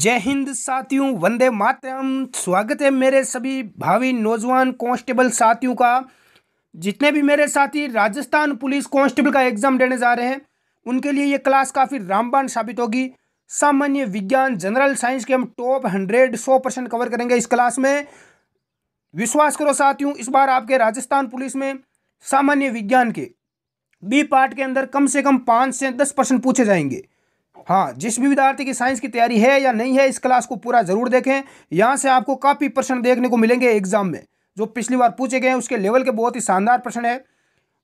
जय हिंद साथियों वंदे मातरम स्वागत है मेरे सभी भावी नौजवान कांस्टेबल साथियों का जितने भी मेरे साथी राजस्थान पुलिस कांस्टेबल का एग्ज़ाम देने जा रहे हैं उनके लिए ये क्लास काफ़ी रामबान साबित होगी सामान्य विज्ञान जनरल साइंस के हम टॉप हंड्रेड सौ परसेंट कवर करेंगे इस क्लास में विश्वास करो साथियों इस बार आपके राजस्थान पुलिस में सामान्य विज्ञान के बी पार्ट के अंदर कम से कम पाँच से दस परसेंट पूछे जाएंगे हाँ जिस भी विद्यार्थी की साइंस की तैयारी है या नहीं है इस क्लास को पूरा जरूर देखें यहाँ से आपको काफ़ी प्रश्न देखने को मिलेंगे एग्जाम में जो पिछली बार पूछे गए हैं उसके लेवल के बहुत ही शानदार प्रश्न है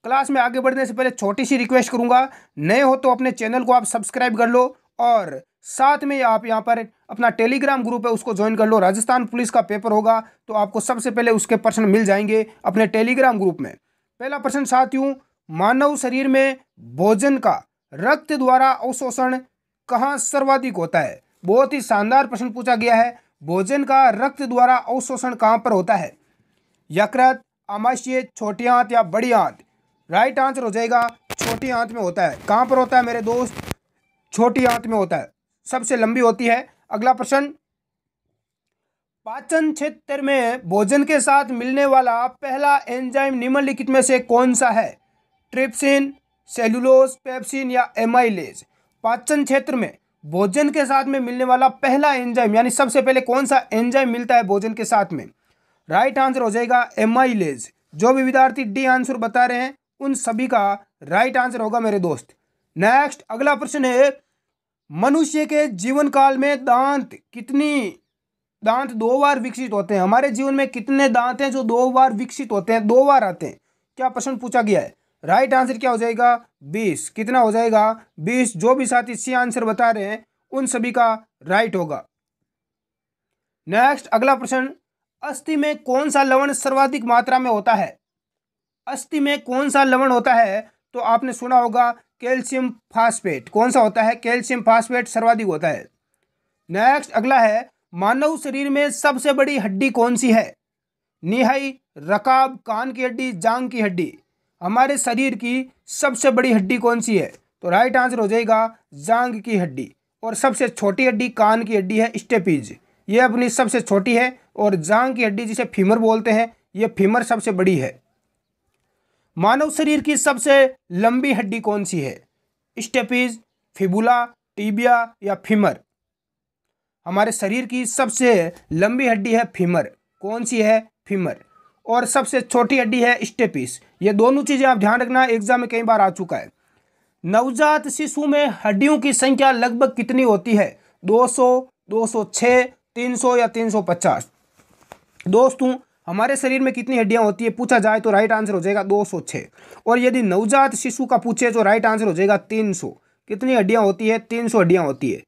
क्लास में आगे बढ़ने से पहले छोटी सी रिक्वेस्ट करूँगा नए हो तो अपने चैनल को आप सब्सक्राइब कर लो और साथ में आप यहाँ पर अपना टेलीग्राम ग्रुप है उसको ज्वाइन कर लो राजस्थान पुलिस का पेपर होगा तो आपको सबसे पहले उसके प्रश्न मिल जाएंगे अपने टेलीग्राम ग्रुप में पहला प्रश्न साथियों मानव शरीर में भोजन का रक्त द्वारा अवशोषण कहाँ सर्वाधिक होता है बहुत ही शानदार प्रश्न पूछा गया है भोजन का रक्त द्वारा अवशोषण कहाँ पर होता है यकृत आमाशय छोटी आंत या बड़ी आंत राइट आंसर हो जाएगा छोटी आंत में होता है कहाँ पर होता है मेरे दोस्त छोटी आंत में होता है सबसे लंबी होती है अगला प्रश्न पाचन क्षेत्र में भोजन के साथ मिलने वाला पहला एंजाइम निम्नलिखित में से कौन सा है ट्रिप्सिन सेलुलोस पेप्सिन या एमाइलेज पाचन क्षेत्र में भोजन के साथ में मिलने वाला पहला एंजाइम यानी सबसे पहले कौन सा एंजाइम मिलता है भोजन के साथ में राइट आंसर हो जाएगा एमाइलेज जो भी विद्यार्थी डी आंसर बता रहे हैं उन सभी का राइट आंसर होगा मेरे दोस्त नेक्स्ट अगला प्रश्न है मनुष्य के जीवन काल में दांत कितनी दांत दो बार विकसित होते हैं हमारे जीवन में कितने दांत हैं जो दो बार विकसित होते हैं दो बार आते हैं क्या प्रश्न पूछा गया है राइट आंसर क्या हो जाएगा बीस कितना हो जाएगा बीस जो भी साथी सी आंसर बता रहे हैं उन सभी का राइट होगा नेक्स्ट अगला प्रश्न अस्थि में कौन सा लवण सर्वाधिक मात्रा में होता है अस्थि में कौन सा लवण होता है तो आपने सुना होगा कैल्शियम फास्फेट कौन सा होता है कैल्शियम फास्फेट सर्वाधिक होता है नेक्स्ट अगला है मानव शरीर में सबसे बड़ी हड्डी कौन सी है निहाई रकाब कान की हड्डी जांग की हड्डी हमारे शरीर की सबसे बड़ी हड्डी कौन सी है तो राइट आंसर हो जाएगा जांग की हड्डी और सबसे छोटी हड्डी कान की हड्डी है स्टेपीज ये अपनी सबसे छोटी है और जांग की हड्डी जिसे फीमर बोलते हैं ये फीमर सबसे बड़ी है मानव शरीर की सबसे लंबी हड्डी कौन सी है स्टेपीज फिबुला टीबिया या फीमर हमारे शरीर की सबसे लंबी हड्डी है फीमर कौन सी है फीमर और सबसे छोटी हड्डी है स्टेपिस ये दोनों चीज़ें आप ध्यान रखना एग्जाम में कई बार आ चुका है नवजात शिशु में हड्डियों की संख्या लगभग कितनी होती है 200, 206, 300 या 350? दोस्तों हमारे शरीर में कितनी हड्डियां होती है पूछा जाए तो राइट आंसर हो जाएगा 206 और यदि नवजात शिशु का पूछे तो राइट आंसर हो जाएगा 300 कितनी हड्डियां होती है 300 हड्डियां होती है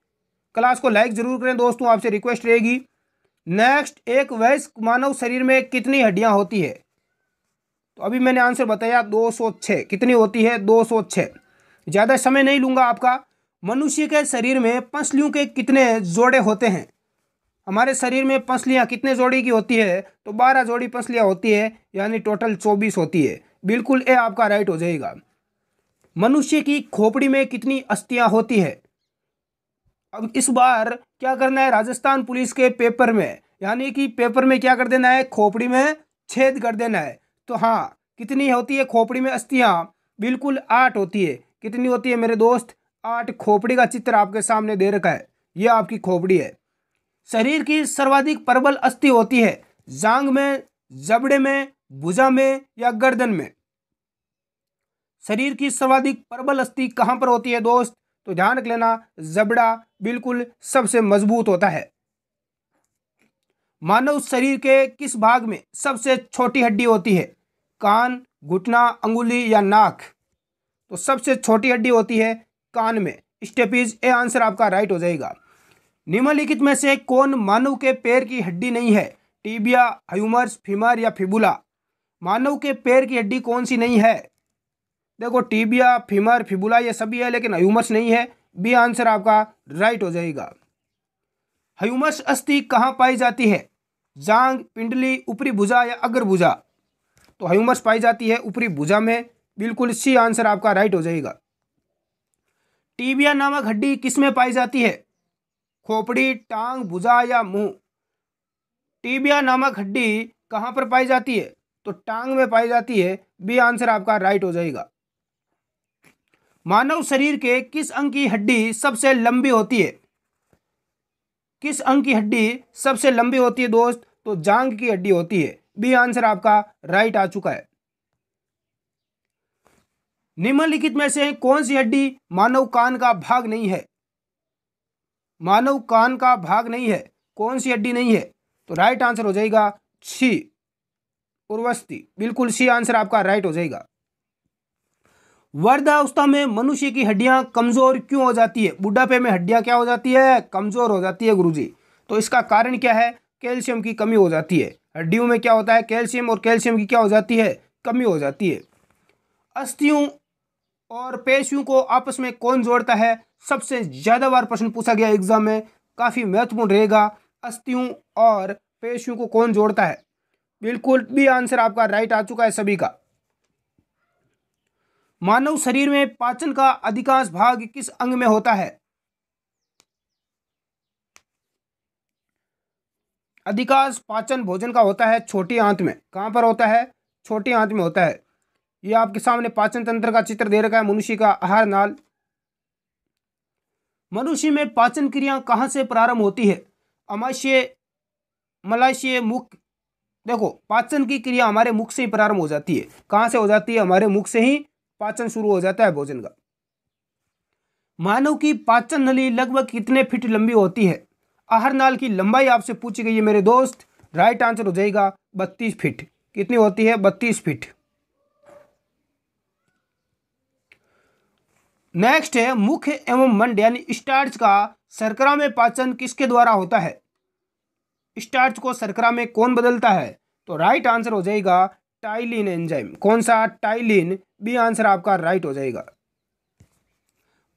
क्लास को लाइक ज़रूर करें दोस्तों आपसे रिक्वेस्ट रहेगी नेक्स्ट एक वयस्क मानव शरीर में कितनी हड्डियां होती है तो अभी मैंने आंसर बताया दो छः कितनी होती है दो छः ज़्यादा समय नहीं लूँगा आपका मनुष्य के शरीर में पसलियों के कितने जोड़े होते हैं हमारे शरीर में पसलियाँ कितने जोड़ी की होती है तो बारह जोड़ी पसलियाँ होती है यानी टोटल चौबीस होती है बिल्कुल ये आपका राइट हो जाएगा मनुष्य की खोपड़ी में कितनी अस्थियाँ होती है अब इस बार क्या करना है राजस्थान पुलिस के पेपर में यानी कि पेपर में क्या कर देना है खोपड़ी में छेद कर देना है तो हाँ कितनी होती है खोपड़ी में अस्थियाँ बिल्कुल आठ होती है कितनी होती है मेरे दोस्त आठ खोपड़ी का चित्र आपके सामने दे रखा है यह आपकी खोपड़ी है शरीर की सर्वाधिक प्रबल अस्थि होती है जांग में जबड़े में भुजा में या गर्दन में शरीर की सर्वाधिक प्रबल अस्थि कहाँ पर होती है दोस्त तो ध्यान रख लेना जबड़ा बिल्कुल सबसे मजबूत होता है मानव शरीर के किस भाग में सबसे छोटी हड्डी होती है कान घुटना अंगुली या नाक तो सबसे छोटी हड्डी होती है कान में स्टेपीज ए आंसर आपका राइट हो जाएगा निम्नलिखित में से कौन मानव के पैर की हड्डी नहीं है टीबिया ह्यूमर्स फीमर या फिबुला मानव के पैर की हड्डी कौन सी नहीं है देखो टीबिया फिमर फिबुला ये सभी है लेकिन ह्यूमस नहीं है बी आंसर आपका राइट हो जाएगा ह्यूमस अस्थि कहाँ पाई जाती है जांग पिंडली ऊपरी भुजा या अग्र भुजा तो ह्यूमस पाई जाती है ऊपरी भुजा में बिल्कुल सी आंसर आपका राइट हो जाएगा टीबिया नामक हड्डी किस में पाई जाती है खोपड़ी टांग भुजा या मुंह टीबिया नामक हड्डी कहाँ पर पाई जाती है तो टांग में पाई जाती है बी आंसर आपका राइट हो जाएगा मानव शरीर के किस अंग की हड्डी सबसे लंबी होती है किस अंग की हड्डी सबसे लंबी होती है दोस्त तो जांग की हड्डी होती है बी आंसर आपका राइट आ चुका है निम्नलिखित में से कौन सी हड्डी मानव कान का भाग नहीं है मानव कान का भाग नहीं है कौन सी हड्डी नहीं है तो राइट आंसर हो जाएगा छी उर्वस्ती बिल्कुल सी आंसर आपका राइट हो जाएगा वर्धावस्था में मनुष्य की हड्डियां कमजोर क्यों हो जाती है बुढ़ापे में हड्डियां क्या हो जाती है कमजोर हो जाती है गुरुजी तो इसका कारण क्या है कैल्शियम की कमी हो जाती है हड्डियों में क्या होता है कैल्शियम और कैल्शियम की क्या हो जाती है कमी हो जाती है अस्थियों और पेशियों को आपस में कौन जोड़ता है सबसे ज़्यादा बार प्रश्न पूछा गया एग्जाम में काफ़ी महत्वपूर्ण रहेगा अस्थियों और पेशियों को कौन जोड़ता है बिल्कुल भी आंसर आपका राइट आ चुका है सभी का मानव शरीर में पाचन का अधिकांश भाग किस अंग में होता है अधिकांश पाचन भोजन का होता है छोटी आंत में कहां पर होता है छोटी आंत में होता है यह आपके सामने पाचन तंत्र का चित्र दे रखा है मनुष्य का आहार नाल मनुष्य में पाचन क्रिया कहां से प्रारंभ होती है अमाशय मलाशय मुख देखो पाचन की क्रिया हमारे मुख से ही प्रारंभ हो जाती है कहां से हो जाती है हमारे मुख से ही पाचन शुरू हो जाता है भोजन का मानव की पाचन नली लगभग कितने फीट लंबी होती है आहार नाल की लंबाई आपसे पूछी गई है मेरे दोस्त राइट आंसर हो जाएगा बत्तीस फीट कितनी होती है बत्तीस फीट नेक्स्ट है मुख्य एवं मंड यानी स्टार्च का शर्करा में पाचन किसके द्वारा होता है स्टार्च को शर्करा में कौन बदलता है तो राइट आंसर हो जाएगा टाइलिन एंजाइम कौन सा टाइलिन बी आंसर आपका राइट हो जाएगा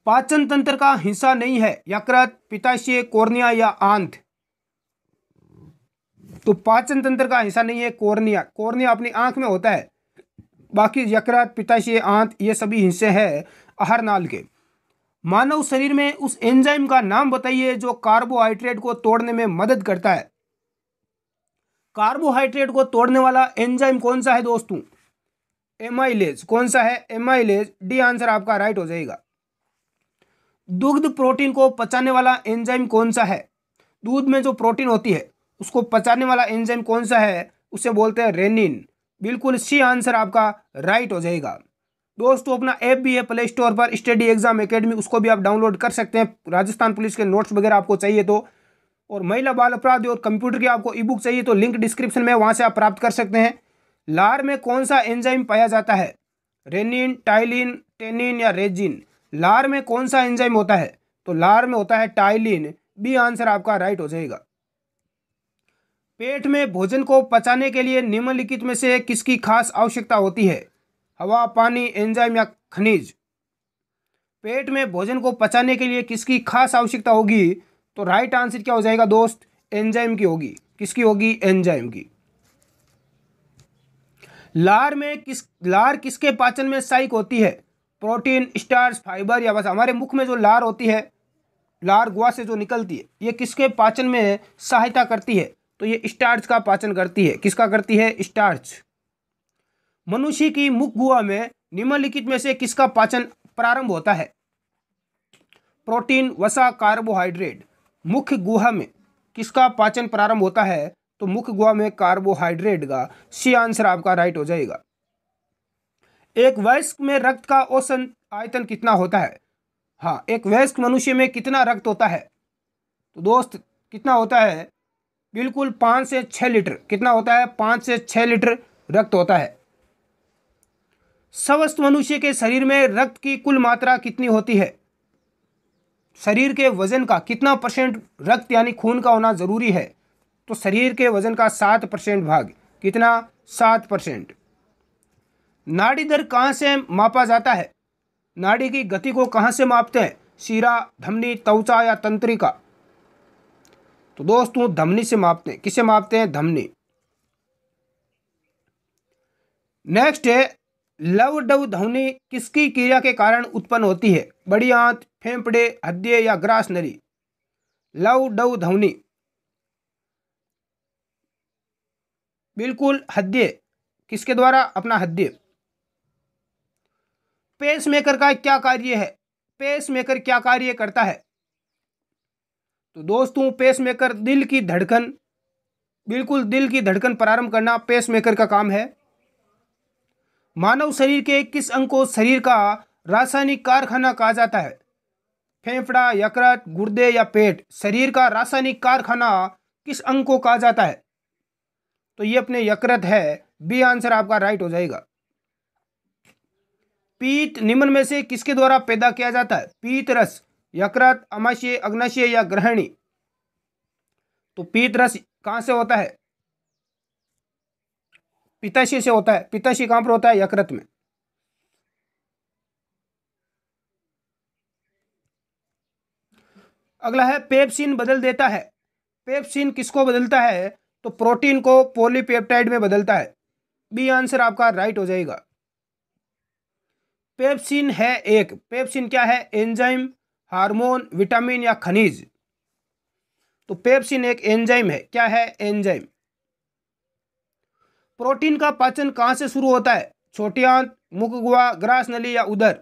पाचन तंत्र का हिस्सा नहीं है यकृत पिताशय कोर्निया या आंत तो पाचन तंत्र का हिस्सा नहीं है कोर्निया कोर्निया अपनी आंख में होता है बाकी यकृत पिताशय आंत ये सभी हिस्से हैं आहार नाल के मानव शरीर में उस एंजाइम का नाम बताइए जो कार्बोहाइड्रेट को तोड़ने में मदद करता है कार्बोहाइड्रेट को तोड़ने वाला एंजाइम कौन सा है दोस्तों एमाइलेज कौन सा है एमाइलेज डी आंसर आपका राइट हो जाएगा दुग्ध प्रोटीन को पचाने वाला एंजाइम कौन सा है दूध में जो प्रोटीन होती है उसको पचाने वाला एंजाइम कौन सा है उसे बोलते हैं रेनिन बिल्कुल सी आंसर आपका राइट हो जाएगा दोस्तों अपना ऐप भी है प्ले स्टोर पर स्टडी एग्जाम एकेडमी उसको भी आप डाउनलोड कर सकते हैं राजस्थान पुलिस के नोट्स वगैरह आपको चाहिए तो और महिला बाल अपराध और कंप्यूटर की आपको ई बुक चाहिए तो लिंक डिस्क्रिप्शन में वहाँ से आप प्राप्त कर सकते हैं लार में कौन सा एंजाइम पाया जाता है रेनिन टाइलिन टेनिन या रेजिन लार में कौन सा एंजाइम होता है तो लार में होता है टाइलिन बी आंसर आपका राइट हो जाएगा पेट में भोजन को पचाने के लिए निम्नलिखित में से किसकी खास आवश्यकता होती है हवा पानी एंजाइम या खनिज पेट में भोजन को पचाने के लिए किसकी खास आवश्यकता होगी तो राइट आंसर क्या हो जाएगा दोस्त एंजाइम की होगी किसकी होगी एंजाइम की लार में किस लार किसके पाचन में सहायक होती है प्रोटीन स्टार्च फाइबर या बस हमारे मुख में जो लार होती है लार गुआ से जो निकलती है ये किसके पाचन में सहायता करती है तो ये स्टार्च का पाचन करती है किसका करती है स्टार्च मनुष्य की मुख गुआ में निम्नलिखित में से किसका पाचन प्रारंभ होता है प्रोटीन वसा कार्बोहाइड्रेट मुख्य गुहा में किसका पाचन प्रारंभ होता है तो मुख्य गुआ में कार्बोहाइड्रेट का सी आंसर आपका राइट हो जाएगा एक वयस्क में रक्त का औसत आयतन कितना होता है हाँ एक वयस्क मनुष्य में कितना रक्त होता है तो दोस्त कितना होता है बिल्कुल पाँच से छः लीटर कितना होता है पाँच से छः लीटर रक्त होता है स्वस्थ मनुष्य के शरीर में रक्त की कुल मात्रा कितनी होती है शरीर के वजन का कितना परसेंट रक्त यानी खून का होना ज़रूरी है तो शरीर के वजन का सात परसेंट भाग कितना सात परसेंट नाड़ी दर कहाँ से मापा जाता है नाड़ी की गति को कहाँ से मापते हैं शीरा धमनी त्वचा या तंत्रिका तो दोस्तों धमनी से मापते हैं किसे मापते हैं धमनी नेक्स्ट है लव डव ध्वनि किसकी क्रिया के कारण उत्पन्न होती है बड़ी आंत फेंपड़े हद्दे या ग्रास नली लव डव ध्वनि बिल्कुल हद्य किसके द्वारा अपना हद्दे पेस मेकर का क्या कार्य है पेस मेकर क्या कार्य करता है तो दोस्तों पेस मेकर दिल की धड़कन बिल्कुल दिल की धड़कन प्रारंभ करना पेस मेकर का काम है मानव शरीर के किस अंग को शरीर का रासायनिक कारखाना कहा जाता है फेफड़ा यकृत गुर्दे या पेट शरीर का रासायनिक कारखाना किस अंग को कहा जाता है तो ये अपने यकृत है बी आंसर आपका राइट हो जाएगा पीत निम्न में से किसके द्वारा पैदा किया जाता है पीत रस यकृत अमाशय अग्नाशय या ग्रहणी तो पीत रस कहां से होता है पिताशय से होता है पिताशय कहां पर होता है यकृत में अगला है पेप्सिन बदल देता है पेप्सिन किसको बदलता है तो प्रोटीन को पोलीपेप्टाइड में बदलता है बी आंसर आपका राइट हो जाएगा पेप्सिन है एक पेप्सिन क्या है एंजाइम हार्मोन विटामिन या खनिज तो पेप्सिन एक एंजाइम है क्या है एंजाइम प्रोटीन का पाचन कहां से शुरू होता है छोटी आंत मुख गुआ ग्रास नली या उधर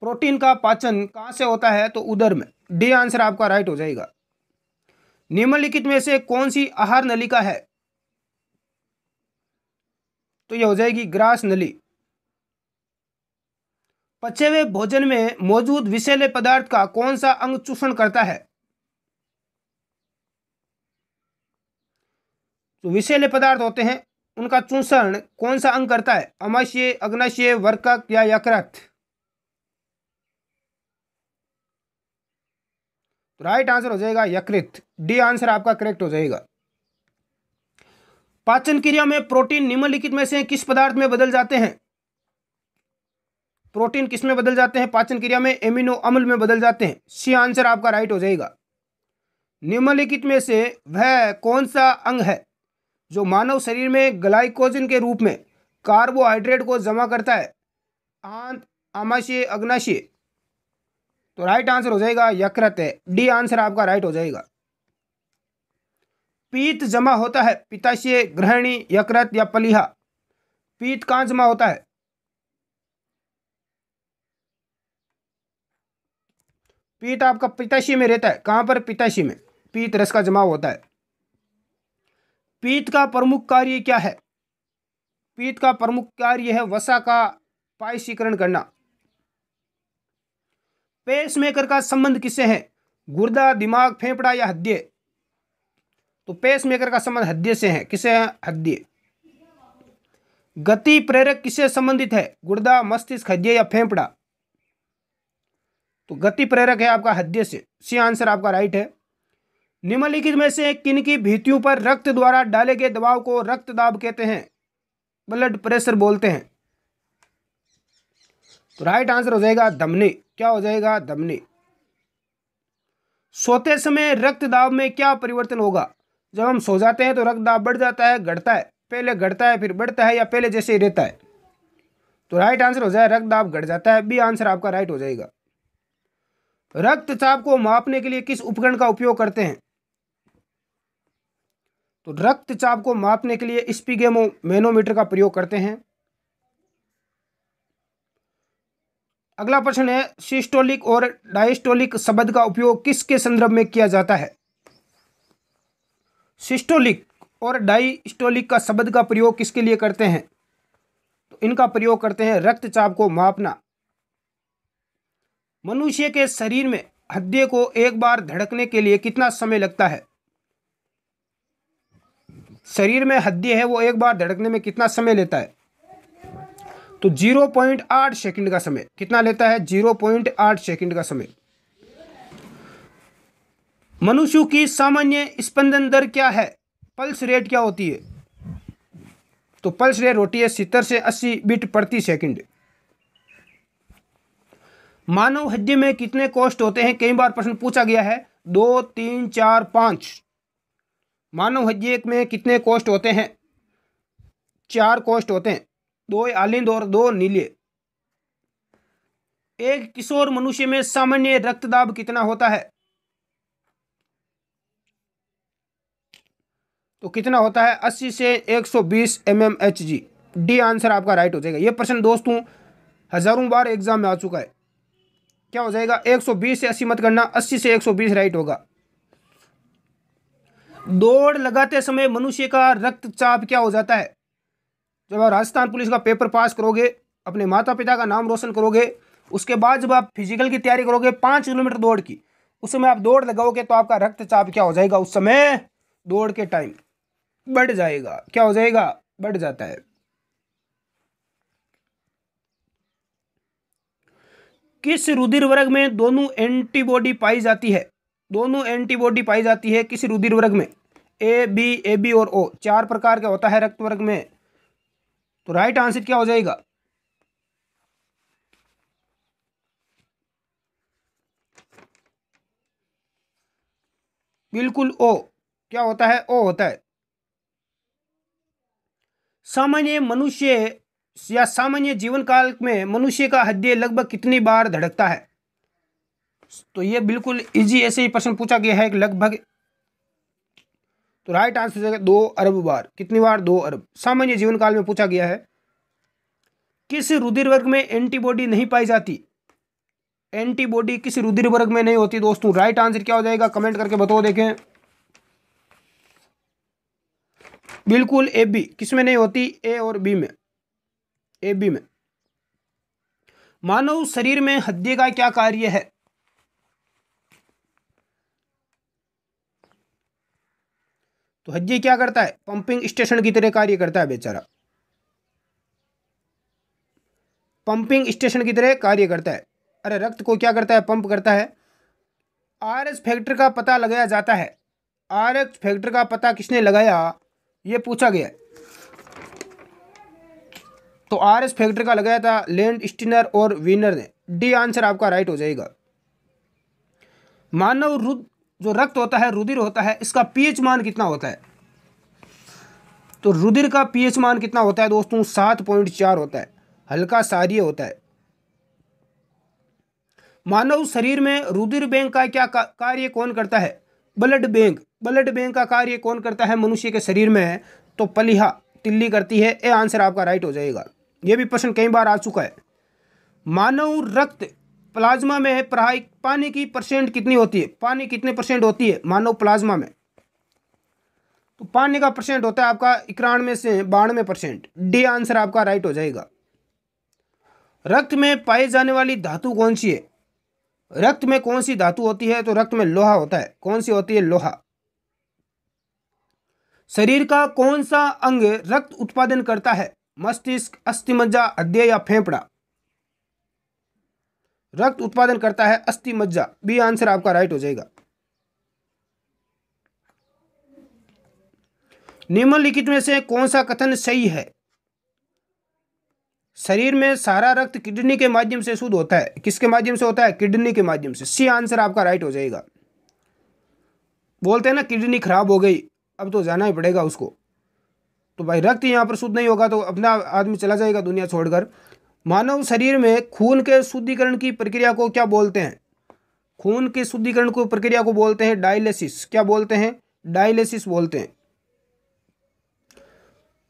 प्रोटीन का पाचन कहां से होता है तो उधर में डी आंसर आपका राइट हो जाएगा निम्नलिखित में से कौन सी आहार नलिका है तो यह हो जाएगी ग्रास नली पचे हुए भोजन में मौजूद विषैले पदार्थ का कौन सा अंग चूषण करता है तो विषैले पदार्थ होते हैं उनका चूषण कौन सा अंग करता है अमाशय अग्नाशय वर्कक या यकृत तो राइट आंसर हो जाएगा यकृत डी आंसर आपका करेक्ट हो जाएगा पाचन क्रिया में प्रोटीन निम्नलिखित में से किस पदार्थ में बदल जाते हैं प्रोटीन किस में बदल जाते हैं पाचन क्रिया में एमिनो अम्ल में बदल जाते हैं सी आंसर आपका राइट हो जाएगा निम्नलिखित में से वह कौन सा अंग है जो मानव शरीर में ग्लाइकोजन के रूप में कार्बोहाइड्रेट को जमा करता है आंत आमाशीय अग्नाशीय तो राइट आंसर हो जाएगा यकृत है डी आंसर आपका राइट हो जाएगा पीत जमा होता है पिताशय ग्रहणी यकृत या पलिहा पीत कहां जमा होता है पीत आपका पिताशी में रहता है कहां पर पिताशी में पीत रस का जमाव होता है पीत का प्रमुख कार्य क्या है पीत का प्रमुख कार्य है वसा का पायशीकरण करना पेसमेकर का संबंध किससे है गुर्दा दिमाग फेफड़ा या हृदय तो पेसमेकर का संबंध हृदय से है किसे है गति प्रेरक किससे संबंधित है गुर्दा मस्तिष्क हृदय या फेफड़ा तो गति प्रेरक है आपका हृदय से सी आंसर आपका राइट है निम्नलिखित में से किन की भीतियों पर रक्त द्वारा डाले गए दबाव को रक्त दाब कहते हैं ब्लड प्रेशर बोलते हैं तो राइट आंसर हो जाएगा धमनी क्या हो जाएगा धमनी सोते समय रक्त दाब में क्या परिवर्तन होगा जब हम सो जाते हैं तो रक्त दाब बढ़ जाता है घटता है पहले घटता है फिर बढ़ता है या पहले जैसे ही रहता है तो राइट आंसर हो जाए रक्त दाब घट जाता है बी आंसर आपका राइट हो जाएगा रक्तचाप को मापने के लिए किस उपकरण का उपयोग करते हैं तो रक्तचाप को मापने के लिए स्पीगेमो मैनोमीटर का प्रयोग करते हैं अगला प्रश्न है सिस्टोलिक और डायस्टोलिक शब्द का उपयोग किसके संदर्भ में किया जाता है सिस्टोलिक और डाइस्टोलिक का शब्द का प्रयोग किसके लिए करते हैं तो इनका प्रयोग करते हैं रक्तचाप को मापना मनुष्य के शरीर में हृदय को एक बार धड़कने के लिए कितना समय लगता है शरीर में हृदय है वो एक बार धड़कने में कितना समय लेता है तो 0.8 सेकंड का समय कितना लेता है 0.8 सेकंड का समय मनुष्य की सामान्य स्पंदन दर क्या है पल्स रेट क्या होती है तो पल्स रेट होती है सितर से अस्सी बीट प्रति सेकंड मानव हड्डी में कितने कोष्ठ होते हैं कई बार प्रश्न पूछा गया है दो तीन चार पांच मानव हड्डी में कितने कोष्ठ होते हैं चार कोष्ठ होते हैं दो आलिंद और दो नीले एक किशोर मनुष्य में सामान्य रक्त दाब कितना होता है तो कितना होता है 80 से 120 सौ बीस M M H G D answer आपका राइट हो जाएगा ये प्रश्न दोस्तों हज़ारों बार एग्जाम में आ चुका है क्या हो जाएगा 120 से 80 मत करना 80 से 120 राइट होगा दौड़ लगाते समय मनुष्य का रक्तचाप क्या हो जाता है जब आप राजस्थान पुलिस का पेपर पास करोगे अपने माता पिता का नाम रोशन करोगे उसके बाद जब आप फिजिकल की तैयारी करोगे पाँच किलोमीटर दौड़ की उस समय आप दौड़ लगाओगे तो आपका रक्तचाप क्या हो जाएगा उस समय दौड़ के टाइम बढ़ जाएगा क्या हो जाएगा बढ़ जाता है किस रुधिर वर्ग में दोनों एंटीबॉडी पाई जाती है दोनों एंटीबॉडी पाई जाती है किस रुधिर वर्ग में ए बी ए बी और ओ चार प्रकार का होता है रक्त वर्ग में तो राइट आंसर क्या हो जाएगा बिल्कुल ओ क्या होता है ओ होता है सामान्य मनुष्य या सामान्य जीवन काल में मनुष्य का हृदय लगभग कितनी बार धड़कता है तो ये बिल्कुल इजी ऐसे ही प्रश्न पूछा गया है कि लगभग तो राइट आंसर दो अरब बार कितनी बार दो अरब सामान्य जीवन काल में पूछा गया है किस रुधिर वर्ग में एंटीबॉडी नहीं पाई जाती एंटीबॉडी किस रुधिर वर्ग में नहीं होती दोस्तों राइट आंसर क्या हो जाएगा कमेंट करके बताओ देखें बिल्कुल ए बी किस में नहीं होती ए और बी में ए बी में मानव शरीर में हद्दी का क्या कार्य है तो हज्जे क्या करता है पंपिंग स्टेशन की तरह कार्य करता है बेचारा पंपिंग स्टेशन की तरह कार्य करता है अरे रक्त को क्या करता है पंप करता है आर एस फैक्टर का पता लगाया जाता है आर एस फैक्टर का पता किसने लगाया ये पूछा गया तो आर एस फैक्टर का लगाया था लैंड स्टीनर और विनर ने डी आंसर आपका राइट हो जाएगा मानव रुद जो रक्त होता है रुधिर होता है इसका पीएच मान कितना होता है तो रुधिर का पीएच मान कितना होता है दोस्तों सात पॉइंट चार होता है हल्का सारिय होता है मानव शरीर में रुधिर बैंक का क्या कार्य कौन करता है ब्लड बैंक ब्लड बैंक का कार्य कौन करता है मनुष्य के शरीर में तो पलिहा तिल्ली करती है ए आंसर आपका राइट हो जाएगा यह भी प्रश्न कई बार आ चुका है मानव रक्त प्लाज्मा में प्राय पानी की परसेंट कितनी होती है पानी कितने परसेंट होती है मानव प्लाज्मा में तो पानी का परसेंट होता है आपका इक्यानवे से बानवे परसेंट डी आंसर आपका राइट हो जाएगा रक्त में पाई जाने वाली धातु कौन सी है रक्त में कौन सी धातु होती है तो रक्त में लोहा होता है कौन सी होती है लोहा शरीर का कौन सा अंग रक्त उत्पादन करता है मस्तिष्क अस्थिमज्जा अध्यय या फेफड़ा रक्त उत्पादन करता है अस्थि मज्जा बी आंसर आपका राइट हो जाएगा निम्नलिखित में से कौन सा कथन सही है शरीर में सारा रक्त किडनी के माध्यम से शुद्ध होता है किसके माध्यम से होता है किडनी के माध्यम से सी आंसर आपका राइट हो जाएगा बोलते हैं ना किडनी खराब हो गई अब तो जाना ही पड़ेगा उसको तो भाई रक्त यहाँ पर शुद्ध नहीं होगा तो अपना आदमी चला जाएगा दुनिया छोड़कर मानव शरीर में खून के शुद्धिकरण की प्रक्रिया को क्या बोलते हैं खून के शुद्धिकरण को प्रक्रिया को बोलते हैं डायलिसिस क्या बोलते हैं डायलिसिस बोलते हैं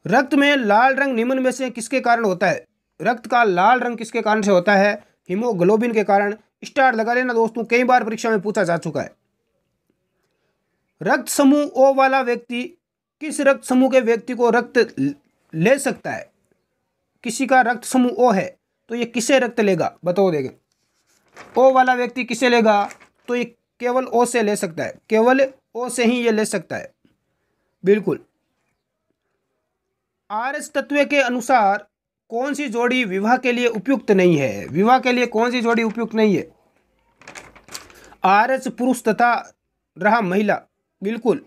रक्त में लाल रंग निम्न में से किसके कारण होता है रक्त का लाल रंग किसके कारण से होता है हीमोग्लोबिन के कारण स्टार लगा लेना दोस्तों कई बार परीक्षा में पूछा जा चुका है रक्त समूह ओ वाला व्यक्ति किस रक्त समूह के व्यक्ति को रक्त ले सकता है किसी का रक्त समूह ओ है तो ये किसे रक्त लेगा बताओ देखें ओ वाला व्यक्ति किसे लेगा तो ये केवल ओ से ले सकता है केवल ओ से ही ये ले सकता है बिल्कुल आर एस तत्व के अनुसार कौन सी जोड़ी विवाह के लिए उपयुक्त नहीं है विवाह के लिए कौन सी जोड़ी उपयुक्त नहीं है आर एस पुरुष तथा रहा महिला बिल्कुल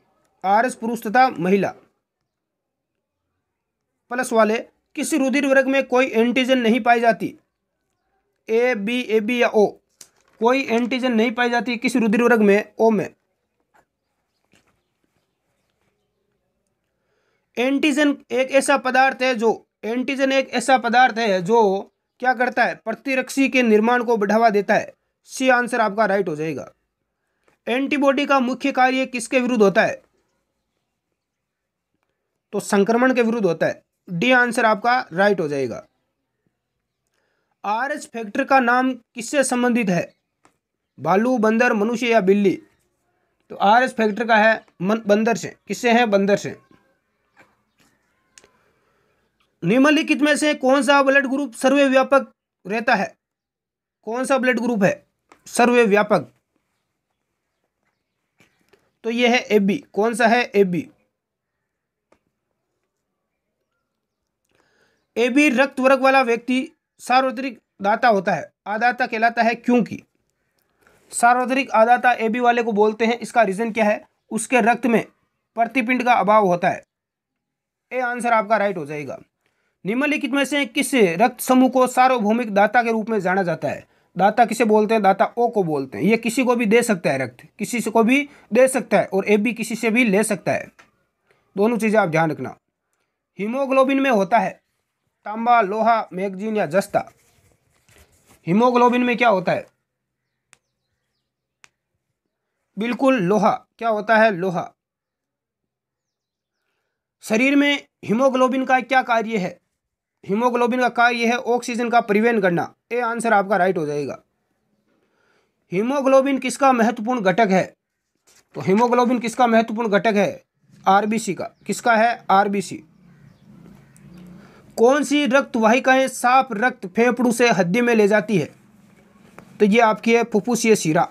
आर एस पुरुष तथा महिला प्लस वाले किसी रुधिर वर्ग में कोई एंटीजन नहीं पाई जाती ए बी ए बी या ओ कोई एंटीजन नहीं पाई जाती किसी रुधिर वर्ग में ओ में एंटीजन एक ऐसा पदार्थ है जो एंटीजन एक ऐसा पदार्थ है जो क्या करता है प्रतिरक्षी के निर्माण को बढ़ावा देता है सी आंसर आपका राइट हो जाएगा एंटीबॉडी का मुख्य कार्य किसके विरुद्ध होता है तो संक्रमण के विरुद्ध होता है डी आंसर आपका राइट हो जाएगा आर एच फैक्टर का नाम किससे संबंधित है बालू बंदर मनुष्य या बिल्ली तो आर एस फैक्टर का है बंदर से किससे है बंदर से निम्नलिखित में से कौन सा ब्लड ग्रुप सर्वे व्यापक रहता है कौन सा ब्लड ग्रुप है सर्वे व्यापक तो यह है ए बी कौन सा है ए बी ए बी रक्त वर्ग वाला व्यक्ति सार्वत्रिक दाता होता है आदाता कहलाता है क्योंकि सार्वत्रिक आदाता ए बी वाले को बोलते हैं इसका रीज़न क्या है उसके रक्त में प्रतिपिंड का अभाव होता है ए आंसर आपका राइट हो जाएगा निम्नलिखित में से किस रक्त समूह को सार्वभौमिक दाता के रूप में जाना जाता है दाता किसे बोलते हैं दाता ओ को बोलते हैं ये किसी को भी दे सकता है रक्त किसी को भी दे सकता है और ए बी किसी से भी ले सकता है दोनों चीज़ें आप ध्यान रखना हीमोग्लोबिन में होता है तांबा लोहा मैगजीन या जस्ता हीमोग्लोबिन में क्या होता है बिल्कुल लोहा क्या होता है लोहा शरीर में हीमोग्लोबिन का क्या कार्य है हीमोग्लोबिन का कार्य है ऑक्सीजन का परिवहन करना ए आंसर आपका राइट हो जाएगा हीमोग्लोबिन किसका महत्वपूर्ण घटक है तो हीमोग्लोबिन किसका महत्वपूर्ण घटक है आरबीसी का किसका है आरबीसी कौन सी रक्त वाहिकाएं साफ रक्त फेफड़ू से हड्डी में ले जाती है तो ये आपकी है फुफ्फुसीय शिरा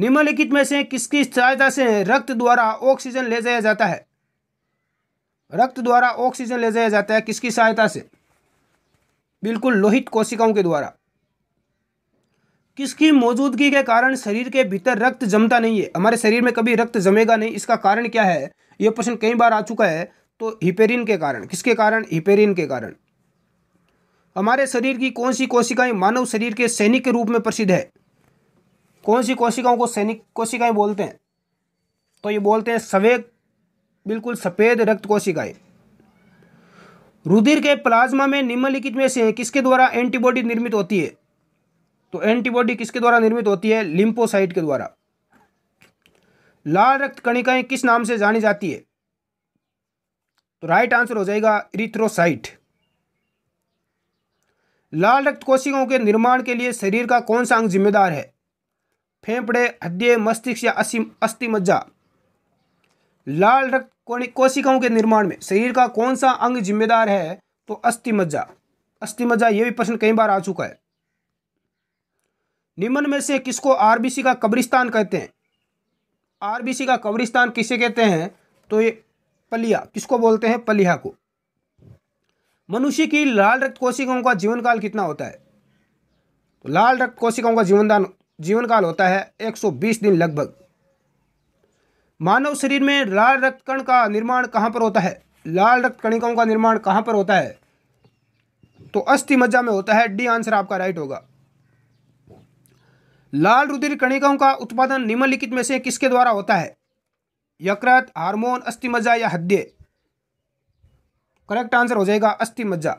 निम्नलिखित में से किसकी सहायता से रक्त द्वारा ऑक्सीजन ले जाया जाता है रक्त द्वारा ऑक्सीजन ले जाया जाता है किसकी सहायता से बिल्कुल लोहित कोशिकाओं के द्वारा किसकी मौजूदगी के कारण शरीर के भीतर रक्त जमता नहीं है हमारे शरीर में कभी रक्त जमेगा नहीं इसका कारण क्या है यह प्रश्न कई बार आ चुका है तो हिपेरिन के कारण किसके कारण हिपेरिन के कारण हमारे शरीर की कौन सी कोशिकाएं मानव शरीर के सैनिक के रूप में प्रसिद्ध है कौन सी कोशिकाओं को सैनिक कोशिकाएं बोलते हैं तो ये बोलते हैं सवेद बिल्कुल सफ़ेद रक्त कोशिकाएं रुधिर के प्लाज्मा में निम्नलिखित में से किसके द्वारा एंटीबॉडी निर्मित होती है तो एंटीबॉडी किसके द्वारा निर्मित होती है लिंपोसाइट के द्वारा लाल रक्त कणिकाएं किस नाम से जानी जाती है तो राइट आंसर हो जाएगा इरिथ्रोसाइट लाल रक्त कोशिकाओं के निर्माण के लिए शरीर का कौन सा अंग जिम्मेदार है फेफड़े हड्डे मस्तिष्क या अस्थि मज्जा लाल रक्त कोशिकाओं के निर्माण में शरीर का कौन सा अंग जिम्मेदार है तो अस्थि मज्जा अस्थि मज्जा यह भी प्रश्न कई बार आ चुका है निम्न में से किसको आरबीसी का कब्रिस्तान कहते हैं आरबीसी का कब्रिस्तान किसे कहते हैं तो ये पलिया किसको बोलते हैं पलिया को मनुष्य की लाल रक्त कोशिकाओं का जीवन काल कितना होता है तो लाल रक्त कोशिकाओं का जीवनदान जीवन काल होता है 120 दिन लगभग मानव शरीर में लाल रक्त कण का निर्माण कहाँ पर होता है लाल रक्त कणिकाओं का निर्माण कहाँ पर होता है तो अस्थि मज्जा में होता है डी आंसर आपका राइट होगा लाल रुधिर कणिकाओं का उत्पादन निम्नलिखित में से किसके द्वारा होता है यकृत हार्मोन अस्थिमज्जा या हृदय करेक्ट आंसर हो जाएगा अस्थिमज्जा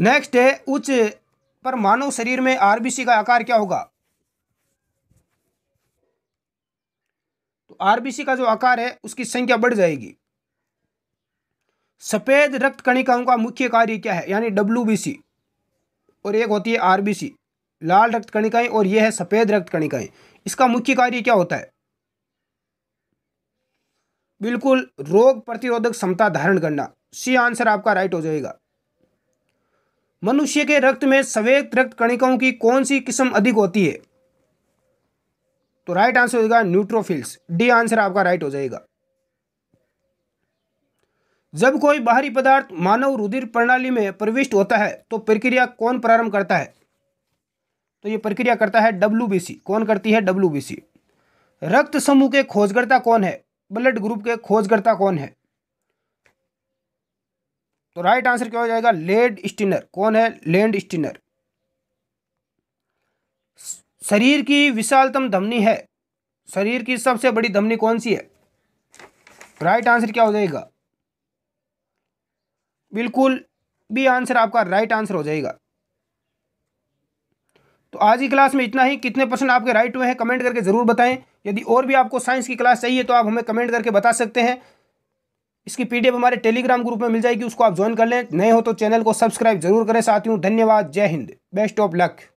नेक्स्ट है उच्च पर मानव शरीर में आरबीसी का आकार क्या होगा तो आरबीसी का जो आकार है उसकी संख्या बढ़ जाएगी सफेद रक्त कणिकाओं का मुख्य कार्य क्या है यानी डब्ल्यू और एक होती है आरबीसी लाल रक्त कणिकाएं और यह है सफ़ेद रक्त कणिकाएं इसका मुख्य कार्य क्या होता है बिल्कुल रोग प्रतिरोधक क्षमता धारण करना सी आंसर आपका राइट हो जाएगा मनुष्य के रक्त में सफेद रक्त कणिकाओं की कौन सी किस्म अधिक होती है तो राइट आंसर हो जाएगा न्यूट्रोफिल्स डी आंसर आपका राइट हो जाएगा जब कोई बाहरी पदार्थ मानव रुधिर प्रणाली में प्रविष्ट होता है तो प्रक्रिया कौन प्रारंभ करता है तो ये प्रक्रिया करता है डब्ल्यू कौन करती है डब्ल्यू रक्त समूह के खोजकर्ता कौन है ब्लड ग्रुप के खोजकर्ता कौन है तो राइट आंसर क्या हो जाएगा लेड स्टिनर कौन है लेंड स्टिनर शरीर की विशालतम धमनी है शरीर की सबसे बड़ी धमनी कौन सी है राइट आंसर क्या हो जाएगा बिल्कुल भी आंसर आपका राइट आंसर हो जाएगा तो आज की क्लास में इतना ही कितने परसेंट आपके राइट हुए हैं कमेंट करके ज़रूर बताएं यदि और भी आपको साइंस की क्लास चाहिए तो आप हमें कमेंट करके बता सकते हैं इसकी पी हमारे टेलीग्राम ग्रुप में मिल जाएगी उसको आप ज्वाइन कर लें नए हो तो चैनल को सब्सक्राइब जरूर करें साथियों धन्यवाद जय हिंद बेस्ट ऑफ लक